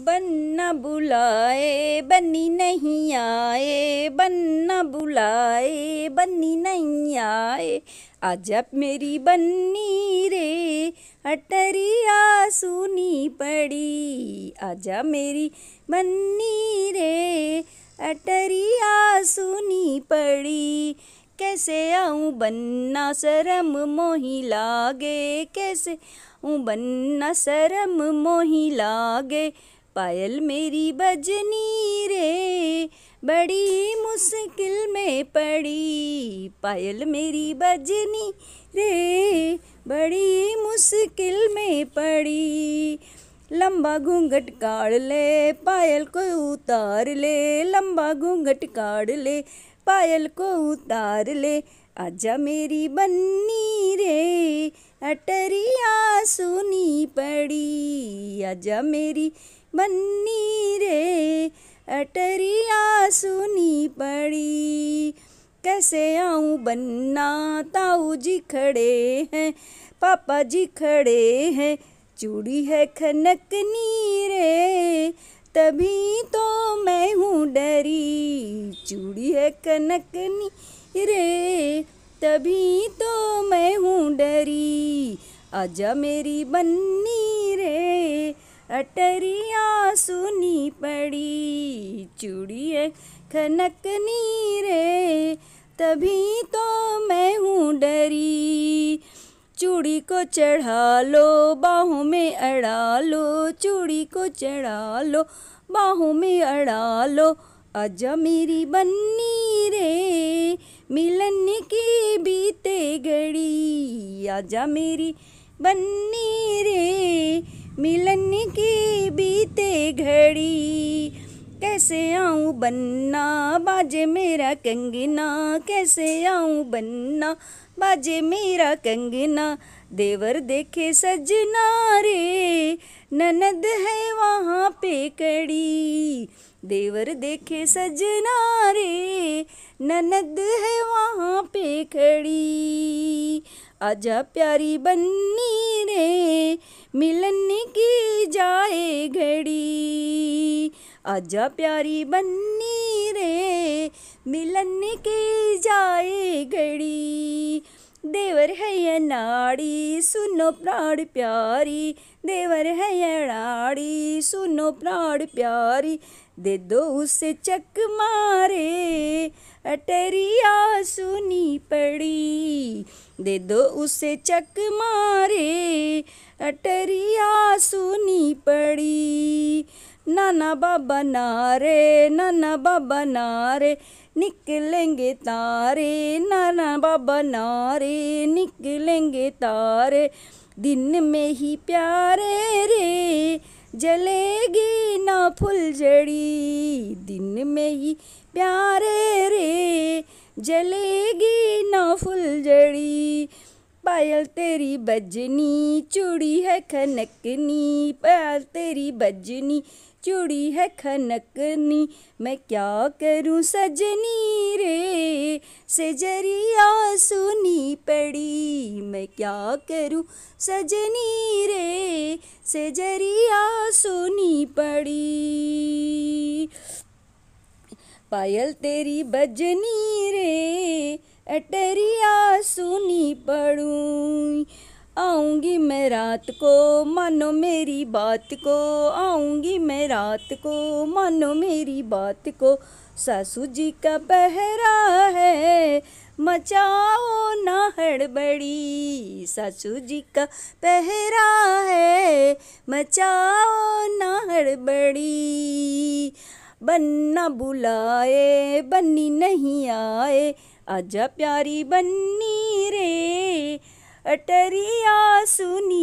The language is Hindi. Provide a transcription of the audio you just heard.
बन्ना बुलाए बनी नहीं आए बन्ना बुलाए बनी नहीं आए अब मेरी बन्नी रे अटरिया सुनी पड़ी अब मेरी बन्नी रे अटरिया सुनी पड़ी कैसे आऊँ बन्ना शरम मोही लागे कैसे आऊँ बन्ना शरम मोही लागे पायल मेरी बजनी रे बड़ी मुश्किल में पड़ी पायल मेरी बजनी रे बड़ी मुश्किल में पड़ी लंबा घूंघट काढ़ ले पायल को उतार ले लंबा घूंघट काढ़ ले पायल को उतार ले आजा मेरी बन्नी रे अटरिया सुनी पड़ी आजा मेरी बन्नी रे अटरिया सुनी पड़ी कैसे आऊँ बन्ना ताऊ जी खड़े हैं पापा जी खड़े हैं चूड़ी है खनकनी रे तभी तो मैं हूँ डरी चूड़ी है कनकनी रे तभी तो मैं हूँ डरी अज मेरी बन्नी रे अटरिया सुनी पड़ी चूड़ी खनकनी रे तभी तो मैं हूँ डरी चूड़ी को चढ़ा लो बाहों में अड़ा लो चूड़ी को चढ़ा लो बाहों में अड़ा लो अज मेरी बन्नी मिलन की बीते घड़ी आजा मेरी बन्नी रे मिलन की बीते घड़ी कैसे आऊँ बन्ना बाजे मेरा कंगना कैसे आऊँ बन्ना बाजे मेरा कंगना देवर देखे सजना रे ननद है वहाँ पे कड़ी देवर देखे सजना रे ननद है वहाँ पे खड़ी आजा प्यारी बन्नी रे मिलन की जाए घड़ी आजा प्यारी बन्नी रे मिलन की जाए घड़ी लाड़ी सुनो प्राण प्यारी देवर है ये सुनो प्राण प्यारी दे दो उसे चक मारे अटरिया सुनी पड़ी दे दो उसे चक मारे अटरिया सुनी पड़ी नाना बाबा नारे नाना बाबा नारे निकलेंगे तारे नाना बाबा नारे निकलेंगे तारे दिन में ही प्यारे रे जलेगी ना फुलझड़ी दिन में ही प्यारे रे जलेगी ना फुलझड़ी पायल तेरी बजनी चूड़ी है खनकनी पायल तेरी बजनी चूड़ी है खनकनी मैं क्या करूं सजनी रे सजरिया सुनी पड़ी मैं क्या करूं सजनी रे सजरिया सुनी पड़ी पायल तेरी बजनी रे अटरिया सुनी आऊँगी मैं रात को मानो मेरी बात को आऊँगी मैं रात को मानो मेरी बात को सासू जी का पहरा है मचाओ ना हड़बड़ी सासू जी का पहरा है मचाओ ना हड़बड़ी बन्ना बुलाए बन्नी नहीं आए आजा प्यारी बन्नी रे अटरिया सुनी